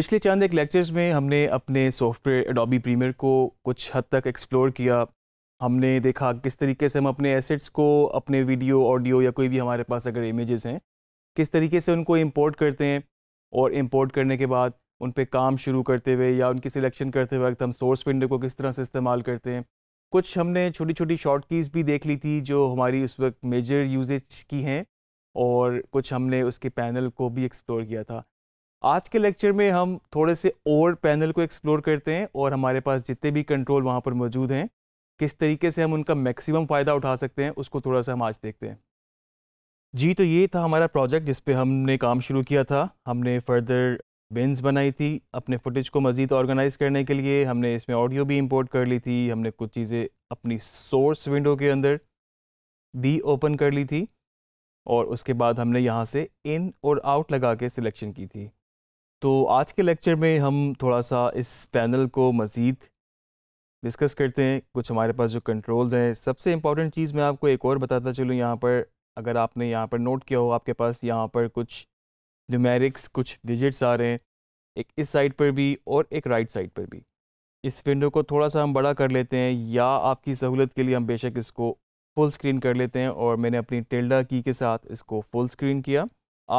पिछले चंद एक लेक्चर्स में हमने अपने सॉफ्टवेयर एडोबी प्रीमियर को कुछ हद तक एक्सप्लोर किया हमने देखा किस तरीके से हम अपने एसेट्स को अपने वीडियो ऑडियो या कोई भी हमारे पास अगर इमेजेस हैं किस तरीके से उनको इंपोर्ट करते हैं और इंपोर्ट करने के बाद उन पर काम शुरू करते हुए या उनकी सिलेक्शन करते वक्त हम सोर्स विंडो को किस तरह से इस्तेमाल करते हैं कुछ हमने छोटी छोटी शॉर्ट कीज़ भी देख ली थी जो हमारी उस वक्त मेजर यूजेज की हैं और कुछ हमने उसके पैनल को भी एक्सप्लोर किया था आज के लेक्चर में हम थोड़े से और पैनल को एक्सप्लोर करते हैं और हमारे पास जितने भी कंट्रोल वहाँ पर मौजूद हैं किस तरीके से हम उनका मैक्सिमम फ़ायदा उठा सकते हैं उसको थोड़ा सा हम आज देखते हैं जी तो ये था हमारा प्रोजेक्ट जिस पे हमने काम शुरू किया था हमने फर्दर बेंस बनाई थी अपने फुटेज को मज़ीद ऑर्गेनाइज़ करने के लिए हमने इसमें ऑडियो भी इंपोर्ट कर ली थी हमने कुछ चीज़ें अपनी सोर्स विंडो के अंदर भी ओपन कर ली थी और उसके बाद हमने यहाँ से इन और आउट लगा के सिलेक्शन की थी तो आज के लेक्चर में हम थोड़ा सा इस पैनल को मज़ीद डिस्कस करते हैं कुछ हमारे पास जो कंट्रोल्स हैं सबसे इम्पॉर्टेंट चीज़ मैं आपको एक और बताता चलूँ यहाँ पर अगर आपने यहाँ पर नोट किया हो आपके पास यहाँ पर कुछ न्यूमेरिक्स कुछ डिजिट्स आ रहे हैं एक इस साइड पर भी और एक राइट साइड पर भी इस विंडो को थोड़ा सा हम बड़ा कर लेते हैं या आपकी सहूलत के लिए हम बेशक इसको फुल स्क्रीन कर लेते हैं और मैंने अपनी टेल्डा की के साथ इसको फुल स्क्रीन किया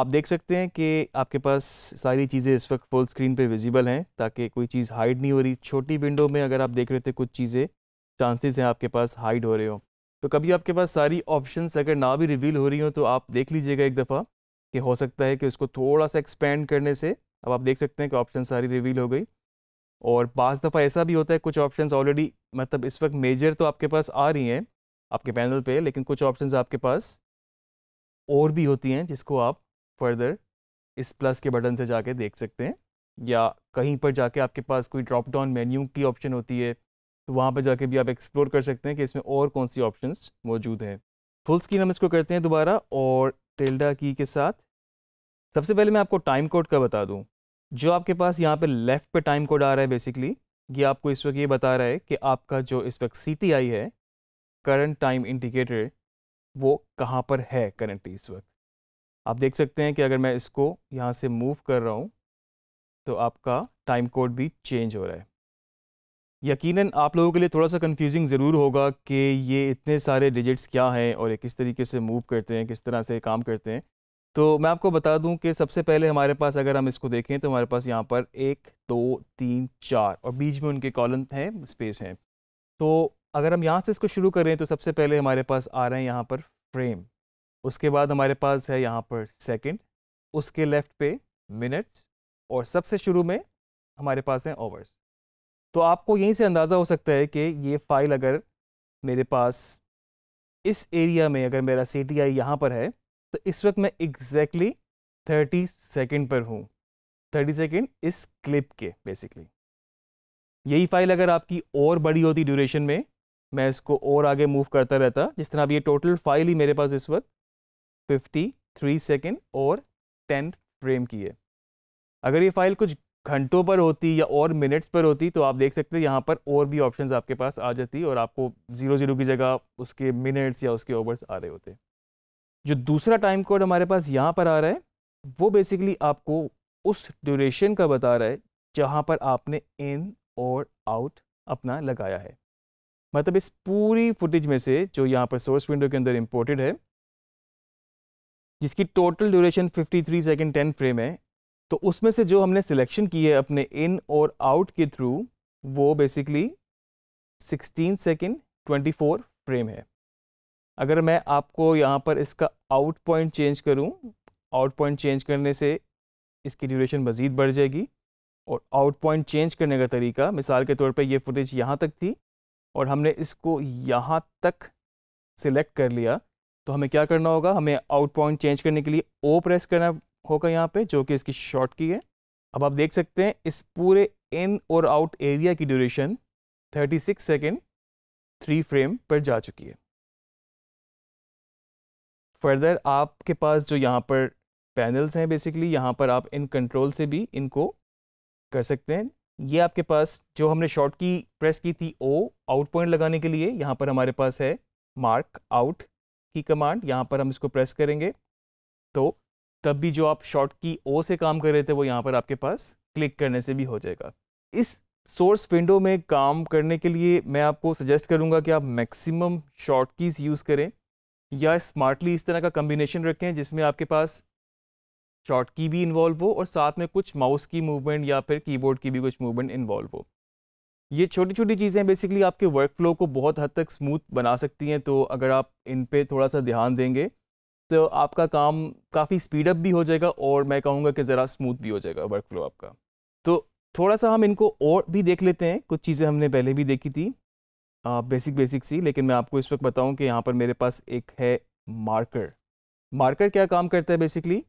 आप देख सकते हैं कि आपके पास सारी चीज़ें इस वक्त फुल स्क्रीन पे विजिबल हैं ताकि कोई चीज़ हाइड नहीं हो रही छोटी विंडो में अगर आप देख रहे थे कुछ चीज़ें चांसेस हैं आपके पास हाइड हो रहे हो तो कभी आपके पास सारी ऑप्शंस अगर ना भी रिवील हो रही हो तो आप देख लीजिएगा एक दफ़ा कि हो सकता है कि उसको थोड़ा सा एक्सपेंड करने से अब आप देख सकते हैं कि ऑप्शन सारी रिवील हो गई और पाँच दफ़ा ऐसा भी होता है कुछ ऑप्शन ऑलरेडी मतलब इस वक्त मेजर तो आपके पास आ रही हैं आपके पैनल पर लेकिन कुछ ऑप्शन आपके पास और भी होती हैं जिसको आप फर्दर इस प्लस के बटन से जाके देख सकते हैं या कहीं पर जाके आपके पास कोई ड्रॉप डाउन मेन्यू की ऑप्शन होती है तो वहाँ पर जाके भी आप एक्सप्लोर कर सकते हैं कि इसमें और कौन सी ऑप्शन मौजूद हैं फुल स्क्रीन हम इसको करते हैं दोबारा और टेल्डा की के साथ सबसे पहले मैं आपको टाइम कोड का बता दूँ जो आपके पास यहाँ पर लेफ़्ट पर टाइम कोड आ रहा है बेसिकली ये आपको इस वक्त ये बता रहा है कि आपका जो इस वक्त सी है करंट टाइम इंडिकेटर वो कहाँ पर है करंटली इस वक्त आप देख सकते हैं कि अगर मैं इसको यहाँ से मूव कर रहा हूँ तो आपका टाइम कोड भी चेंज हो रहा है यकीनन आप लोगों के लिए थोड़ा सा कंफ्यूजिंग ज़रूर होगा कि ये इतने सारे डिजिट्स क्या हैं और ये किस तरीके से मूव करते हैं किस तरह से काम करते हैं तो मैं आपको बता दूं कि सबसे पहले हमारे पास अगर हम इसको देखें तो हमारे पास यहाँ पर एक दो तीन चार और बीच में उनके कॉलम हैं स्पेस हैं तो अगर हम यहाँ से इसको शुरू करें तो सबसे पहले हमारे पास आ रहे हैं यहाँ पर फ्रेम उसके बाद हमारे पास है यहाँ पर सेकंड उसके लेफ्ट पे मिनट्स और सबसे शुरू में हमारे पास हैं ओवर्स तो आपको यहीं से अंदाज़ा हो सकता है कि ये फ़ाइल अगर मेरे पास इस एरिया में अगर मेरा सी टी आई यहाँ पर है तो इस वक्त मैं एग्जैक्टली थर्टी सेकेंड पर हूँ थर्टी सेकेंड इस क्लिप के बेसिकली यही फाइल अगर आपकी और बड़ी होती ड्यूरेशन में मैं इसको और आगे मूव करता रहता जिस तरह अब ये टोटल फाइल ही मेरे पास इस वक्त फिफ्टी थ्री सेकेंड और टेन फ्रेम की है अगर ये फाइल कुछ घंटों पर होती या और मिनट्स पर होती तो आप देख सकते हैं यहाँ पर और भी ऑप्शंस आपके पास आ जाती और आपको जीरो जीरो की जगह उसके मिनट्स या उसके ओवर्स आ रहे होते जो दूसरा टाइम कोड हमारे पास यहाँ पर आ रहा है वो बेसिकली आपको उस ड्यूरेशन का बता रहा है जहाँ पर आपने इन और आउट अपना लगाया है मतलब इस पूरी फुटेज में से जो यहाँ पर सोर्स विंडो के अंदर इम्पोर्टेड है जिसकी total duration 53 second ten frame है तो उसमें से जो हमने सिलेक्शन की है अपने इन और आउट के थ्रू वो बेसिकली 16 सेकेंड 24 फ्रेम है अगर मैं आपको यहाँ पर इसका आउट पॉइंट चेंज करूँ आउट पॉइंट चेंज करने से इसकी ड्यूरेशन मज़ीद बढ़ जाएगी और आउट पॉइंट चेंज करने का तरीका मिसाल के तौर पर ये फुटेज यहाँ तक थी और हमने इसको यहाँ तक सिलेक्ट कर लिया तो हमें क्या करना होगा हमें आउट पॉइंट चेंज करने के लिए ओ प्रेस करना होगा यहाँ पे जो कि इसकी शॉर्ट की है अब आप देख सकते हैं इस पूरे इन और आउट एरिया की duration 36 six second three frame पर जा चुकी है फर्दर आपके पास जो यहाँ पर पैनल्स हैं बेसिकली यहाँ पर आप इन कंट्रोल से भी इनको कर सकते हैं ये आपके पास जो हमने शॉर्ट की प्रेस की थी ओ आउट पॉइंट लगाने के लिए यहाँ पर हमारे पास है मार्क आउट की कमांड यहाँ पर हम इसको प्रेस करेंगे तो तब भी जो आप शॉर्ट की ओ से काम कर रहे थे वो यहाँ पर आपके पास क्लिक करने से भी हो जाएगा इस सोर्स विंडो में काम करने के लिए मैं आपको सजेस्ट करूँगा कि आप मैक्सिमम शॉर्ट कीज यूज़ करें या स्मार्टली इस तरह का कम्बिनेशन रखें जिसमें आपके पास शॉर्ट की भी इन्वॉल्व हो और साथ में कुछ माउस की मूवमेंट या फिर कीबोर्ड की भी कुछ मूवमेंट इन्वॉल्व हो ये छोटी छोटी चीज़ें बेसिकली आपके वर्क फ्लो को बहुत हद तक स्मूथ बना सकती हैं तो अगर आप इन पर थोड़ा सा ध्यान देंगे तो आपका काम काफ़ी स्पीडअप भी हो जाएगा और मैं कहूँगा कि ज़रा स्मूथ भी हो जाएगा वर्क फ्लो आपका तो थोड़ा सा हम इनको और भी देख लेते हैं कुछ चीज़ें हमने पहले भी देखी थी आ, बेसिक बेसिक सी लेकिन मैं आपको इस वक्त बताऊँ कि यहाँ पर मेरे पास एक है मार्कर मार्कर क्या काम करता है बेसिकली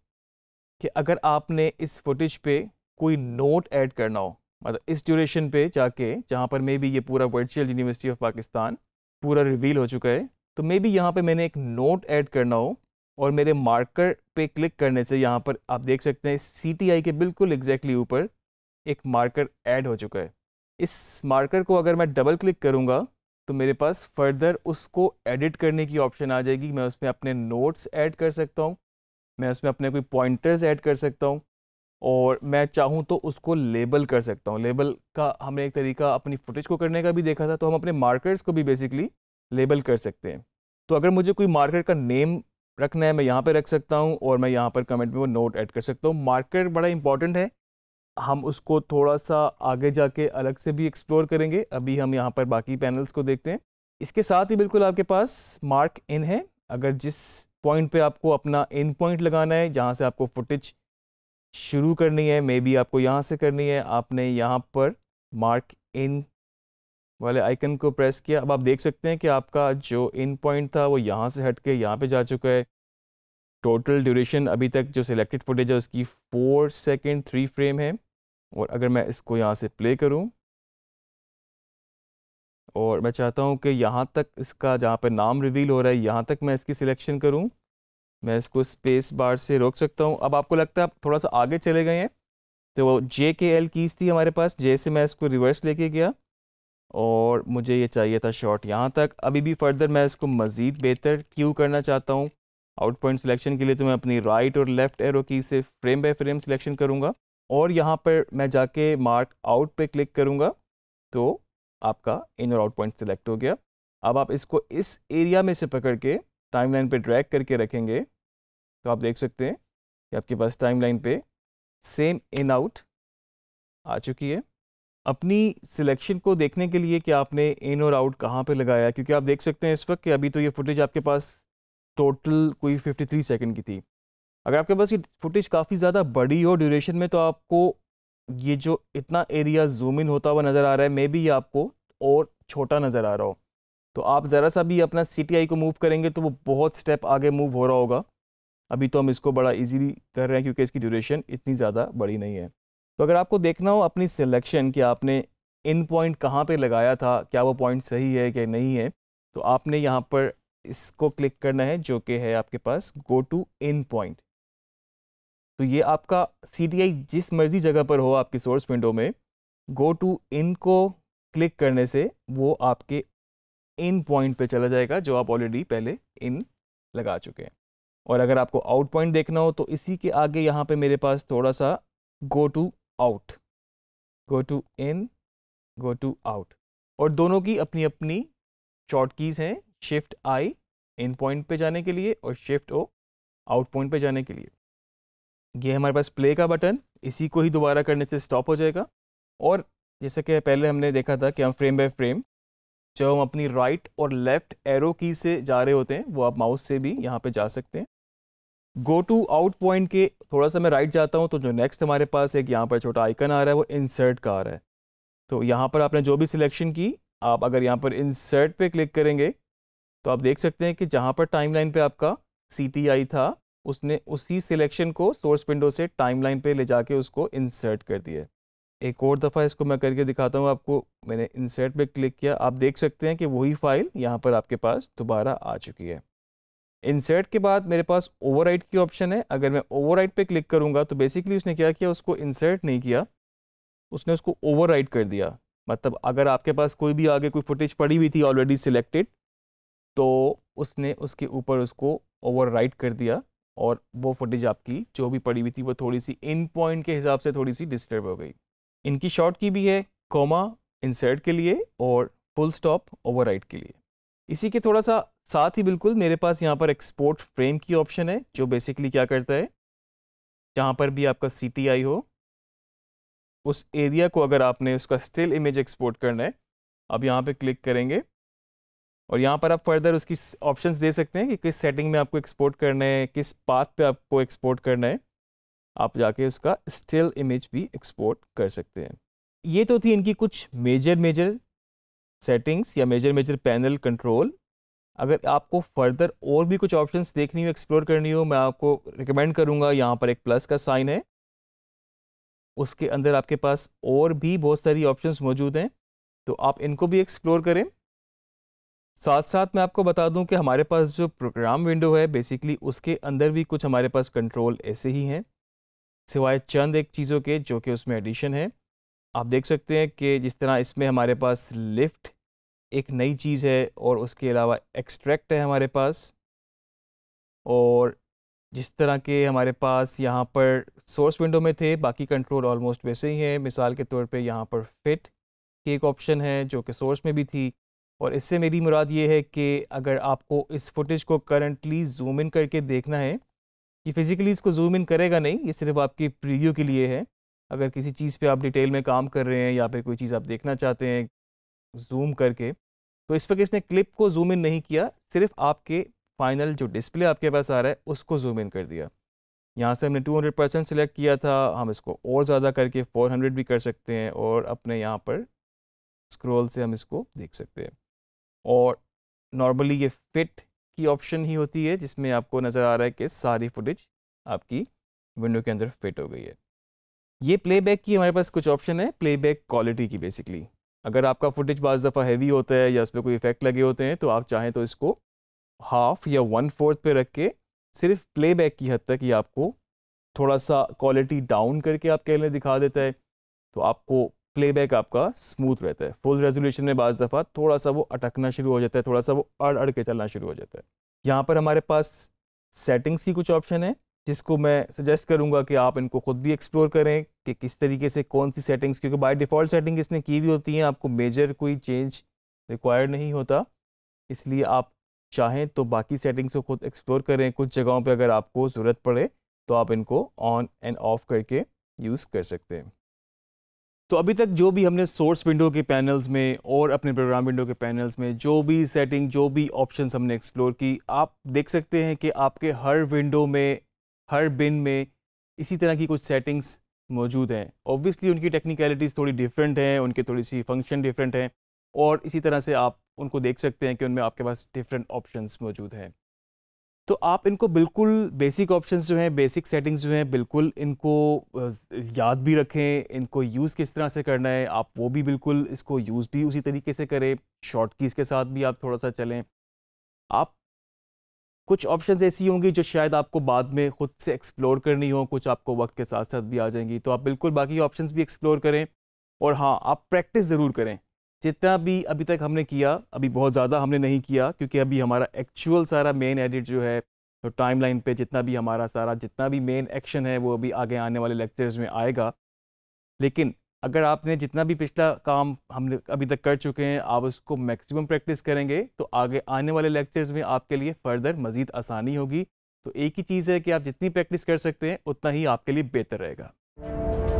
कि अगर आपने इस फुटेज पे कोई नोट ऐड करना हो मतलब इस ड्यूरेशन पे जाके जहाँ पर मे बी ये पूरा वर्चुअल यूनिवर्सिटी ऑफ पाकिस्तान पूरा रिवील हो चुका है तो मे बी यहाँ पे मैंने एक नोट ऐड करना हो और मेरे मार्कर पे क्लिक करने से यहाँ पर आप देख सकते हैं सी के बिल्कुल एग्जैक्टली ऊपर एक मार्कर ऐड हो चुका है इस मार्कर को अगर मैं डबल क्लिक करूँगा तो मेरे पास फर्दर उसको एडिट करने की ऑप्शन आ जाएगी मैं उसमें अपने नोट्स ऐड कर सकता हूँ मैं उसमें अपने कोई पॉइंटर्स ऐड कर सकता हूँ और मैं चाहूँ तो उसको लेबल कर सकता हूँ लेबल का हमने एक तरीका अपनी फुटेज को करने का भी देखा था तो हम अपने मार्कर्स को भी बेसिकली लेबल कर सकते हैं तो अगर मुझे कोई मार्कर का नेम रखना है मैं यहाँ पे रख सकता हूँ और मैं यहाँ पर कमेंट में वो नोट ऐड कर सकता हूँ मार्कर बड़ा इंपॉर्टेंट है हम उसको थोड़ा सा आगे जाके अलग से भी एक्सप्लोर करेंगे अभी हम यहाँ पर बाकी पैनल्स को देखते हैं इसके साथ ही बिल्कुल आपके पास मार्क इन है अगर जिस पॉइंट पे आपको अपना इन पॉइंट लगाना है जहाँ से आपको फुटेज शुरू करनी है मे बी आपको यहाँ से करनी है आपने यहाँ पर मार्क इन वाले आइकन को प्रेस किया अब आप देख सकते हैं कि आपका जो इन पॉइंट था वो यहाँ से हट के यहाँ पर जा चुका है टोटल ड्यूरेशन अभी तक जो सिलेक्टेड फुटेज है उसकी फोर सेकेंड थ्री फ्रेम है और अगर मैं इसको यहाँ से प्ले करूँ और मैं चाहता हूँ कि यहाँ तक इसका जहाँ पे नाम रिवील हो रहा है यहाँ तक मैं इसकी सिलेक्शन करूँ मैं इसको स्पेस बार से रोक सकता हूँ अब आपको लगता है आप थोड़ा सा आगे चले गए हैं तो जे के एल कीज़ थी हमारे पास जे से मैं इसको रिवर्स लेके गया और मुझे ये चाहिए था शॉर्ट यहाँ तक अभी भी फर्दर मैं इसको मज़ीद बेहतर क्यू करना चाहता हूँ आउट पॉइंट सिलेक्शन के लिए तो मैं अपनी राइट और लेफ़्ट एरो की से फ्रेम बाय फ्रेम सिलेक्शन करूँगा और यहाँ पर मैं जाके मार्क आउट पे क्लिक करूँगा तो आपका इन और आउट पॉइंट सिलेक्ट हो गया अब आप इसको इस एरिया में से पकड़ के लाइन पर ड्रैग करके रखेंगे तो आप देख सकते हैं कि आपके पास टाइमलाइन पे सेम इन आउट आ चुकी है अपनी सिलेक्शन को देखने के लिए कि आपने इन और आउट कहाँ पे लगाया क्योंकि आप देख सकते हैं इस वक्त कि अभी तो ये फुटेज आपके पास टोटल कोई 53 सेकंड की थी अगर आपके पास ये फुटेज काफ़ी ज़्यादा बड़ी हो ड्यूरेशन में तो आपको ये जो इतना एरिया जूम इन होता हुआ नज़र आ रहा है मे भी ये आपको और छोटा नज़र आ रहा हो तो आप ज़रा सा भी अपना सी को मूव करेंगे तो वो बहुत स्टेप आगे मूव हो रहा होगा अभी तो हम इसको बड़ा इजीली कर रहे हैं क्योंकि इसकी ड्यूरेशन इतनी ज़्यादा बड़ी नहीं है तो अगर आपको देखना हो अपनी सिलेक्शन कि आपने इन पॉइंट कहाँ पे लगाया था क्या वो पॉइंट सही है क्या नहीं है तो आपने यहाँ पर इसको क्लिक करना है जो कि है आपके पास गो टू इन पॉइंट तो ये आपका सी जिस मर्जी जगह पर हो आपकी सोर्स विंडो में गो टू इन को क्लिक करने से वो आपके इन पॉइंट पे चला जाएगा जो आप ऑलरेडी पहले इन लगा चुके हैं और अगर आपको आउट पॉइंट देखना हो तो इसी के आगे यहाँ पे मेरे पास थोड़ा सा go to out go to in go to out और दोनों की अपनी अपनी शॉर्ट कीज़ हैं शिफ्ट आई इन पॉइंट पे जाने के लिए और शिफ्ट ओ आउट पॉइंट पे जाने के लिए ये हमारे पास प्ले का बटन इसी को ही दोबारा करने से स्टॉप हो जाएगा और जैसे कि पहले हमने देखा था कि हम फ्रेम बाय फ्रेम जब हम अपनी राइट और लेफ़्ट एरो की से जा रहे होते हैं वो आप माउस से भी यहाँ पे जा सकते हैं गो टू आउट पॉइंट के थोड़ा सा मैं राइट जाता हूँ तो जो नेक्स्ट हमारे पास एक यहाँ पर छोटा आइकन आ रहा है वो इंसर्ट का आ रहा है तो यहाँ पर आपने जो भी सिलेक्शन की आप अगर यहाँ पर इंसर्ट पे क्लिक करेंगे तो आप देख सकते हैं कि जहाँ पर टाइम लाइन आपका सी था उसने उसी सिलेक्शन को सोर्स विंडो से टाइम लाइन ले जाके उसको इंसर्ट कर दिया एक और दफ़ा इसको मैं करके दिखाता हूँ आपको मैंने इंसर्ट पे क्लिक किया आप देख सकते हैं कि वही फ़ाइल यहाँ पर आपके पास दोबारा आ चुकी है इंसर्ट के बाद मेरे पास ओवरराइट की ऑप्शन है अगर मैं ओवरराइट पे क्लिक करूँगा तो बेसिकली उसने क्या किया उसको इंसर्ट नहीं किया उसने उसको ओवरराइट कर दिया मतलब अगर आपके पास कोई भी आगे कोई फुटेज पड़ी हुई थी ऑलरेडी सिलेक्टेड तो उसने उसके ऊपर उसको ओवरराइट कर दिया और वो फुटेज आपकी जो भी पड़ी हुई थी वो थोड़ी सी इन पॉइंट के हिसाब से थोड़ी सी डिस्टर्ब हो गई इनकी शॉर्ट की भी है कॉमा इंसर्ट के लिए और फुल स्टॉप ओवरराइड के लिए इसी के थोड़ा सा साथ ही बिल्कुल मेरे पास यहाँ पर एक्सपोर्ट फ्रेम की ऑप्शन है जो बेसिकली क्या करता है जहाँ पर भी आपका सी हो उस एरिया को अगर आपने उसका स्टिल इमेज एक्सपोर्ट करना है अब यहाँ पे क्लिक करेंगे और यहाँ पर आप फर्दर उसकी ऑप्शंस दे सकते हैं कि किस सेटिंग में आपको एक्सपोर्ट करना है किस पाथ पे आपको एक्सपोर्ट करना है आप जाके उसका स्टिल इमेज भी एक्सपोर्ट कर सकते हैं ये तो थी इनकी कुछ मेजर मेजर सेटिंग्स या मेजर मेजर पैनल कंट्रोल अगर आपको फर्दर और भी कुछ ऑप्शंस देखनी हो एक्सप्लोर करनी हो मैं आपको रिकमेंड करूँगा यहाँ पर एक प्लस का साइन है उसके अंदर आपके पास और भी बहुत सारी ऑप्शंस मौजूद हैं तो आप इनको भी एक्सप्लोर करें साथ साथ मैं आपको बता दूं कि हमारे पास जो प्रोग्राम विंडो है बेसिकली उसके अंदर भी कुछ हमारे पास कंट्रोल ऐसे ही हैं सिवाय चंद एक चीज़ों के जो कि उसमें एडिशन है आप देख सकते हैं कि जिस तरह इसमें हमारे पास लिफ्ट एक नई चीज़ है और उसके अलावा एक्सट्रैक्ट है हमारे पास और जिस तरह के हमारे पास यहाँ पर सोर्स विंडो में थे बाकी कंट्रोल ऑलमोस्ट वैसे ही हैं मिसाल के तौर पे यहाँ पर फिट की एक ऑप्शन है जो कि सोर्स में भी थी और इससे मेरी मुराद ये है कि अगर आपको इस फुटेज को करंटली जूम इन करके देखना है ये फिज़िकली इसको जूम इन करेगा नहीं ये सिर्फ आपकी प्रीव्यू के लिए है अगर किसी चीज़ पे आप डिटेल में काम कर रहे हैं या फिर कोई चीज़ आप देखना चाहते हैं जूम करके तो इस पर इसने क्लिप को जूम इन नहीं किया सिर्फ आपके फाइनल जो डिस्प्ले आपके पास आ रहा है उसको जूम इन कर दिया यहाँ से हमने 200 परसेंट सेलेक्ट किया था हम इसको और ज़्यादा करके 400 भी कर सकते हैं और अपने यहाँ पर स्क्रोल से हम इसको देख सकते हैं और नॉर्मली ये फिट की ऑप्शन ही होती है जिसमें आपको नज़र आ रहा है कि सारी फुटेज आपकी विंडो के अंदर फिट हो गई है ये प्लेबैक की हमारे पास कुछ ऑप्शन है प्लेबैक क्वालिटी की बेसिकली अगर आपका फुटेज बाज़ दफ़ा हैवी होता है या उस पर कोई इफेक्ट लगे होते हैं तो आप चाहें तो इसको हाफ या वन फोर्थ पे रख के सिर्फ प्लेबैक की हद तक ही आपको थोड़ा सा क्वालिटी डाउन करके आप कह दिखा देता है तो आपको प्लेबैक आपका स्मूथ रहता है फुल रेजोल्यूशन में बाज़ दफ़ा थोड़ा सा वो अटकना शुरू हो जाता है थोड़ा सा वो अड़ अड़ के चलना शुरू हो जाता है यहाँ पर हमारे पास सेटिंग्स ही कुछ ऑप्शन है जिसको मैं सजेस्ट करूँगा कि आप इनको खुद भी एक्सप्लोर करें कि किस तरीके से कौन सी सेटिंग्स क्योंकि बाई डिफ़ॉल्ट सेटिंग इसने की हुई होती हैं आपको मेजर कोई चेंज रिक्वायर्ड नहीं होता इसलिए आप चाहें तो बाकी सेटिंग्स को खुद एक्सप्लोर करें कुछ जगहों पर अगर आपको ज़रूरत पड़े तो आप इनको ऑन एंड ऑफ करके यूज़ कर सकते हैं तो अभी तक जो भी हमने सोर्स विंडो के पैनल्स में और अपने प्रोग्राम विंडो के पैनल्स में जो भी सेटिंग जो भी ऑप्शन हमने एक्सप्लोर की आप देख सकते हैं कि आपके हर विंडो में हर बिन में इसी तरह की कुछ सेटिंग्स मौजूद हैं ऑब्वियसली उनकी टेक्निकलिटीज़ थोड़ी डिफरेंट हैं उनके थोड़ी सी फंक्शन डिफरेंट हैं और इसी तरह से आप उनको देख सकते हैं कि उनमें आपके पास डिफरेंट ऑप्शंस मौजूद हैं तो आप इनको बिल्कुल बेसिक ऑप्शंस जो हैं बेसिक सेटिंग्स जो हैं बिल्कुल इनको याद भी रखें इनको यूज़ किस तरह से करना है आप वो भी बिल्कुल इसको यूज़ भी उसी तरीके से करें शॉर्ट कीज़ के साथ भी आप थोड़ा सा चलें आप कुछ ऑप्शंस ऐसी होंगी जो शायद आपको बाद में ख़ुद से एक्सप्लोर करनी हो कुछ आपको वक्त के साथ साथ भी आ जाएंगी तो आप बिल्कुल बाकी ऑप्शन भी एक्सप्लोर करें और हाँ आप प्रैक्टिस ज़रूर करें जितना भी अभी तक हमने किया अभी बहुत ज़्यादा हमने नहीं किया क्योंकि अभी हमारा एक्चुअल सारा मेन एडिट जो है तो टाइम लाइन पर जितना भी हमारा सारा जितना भी मेन एक्शन है वो अभी आगे आने वाले लेक्चर्स में आएगा लेकिन अगर आपने जितना भी पिछला काम हमने अभी तक कर चुके हैं आप उसको मैक्सिमम प्रैक्टिस करेंगे तो आगे आने वाले लेक्चर्स में आपके लिए फ़र्दर मज़ीद आसानी होगी तो एक ही चीज़ है कि आप जितनी प्रैक्टिस कर सकते हैं उतना ही आपके लिए बेहतर रहेगा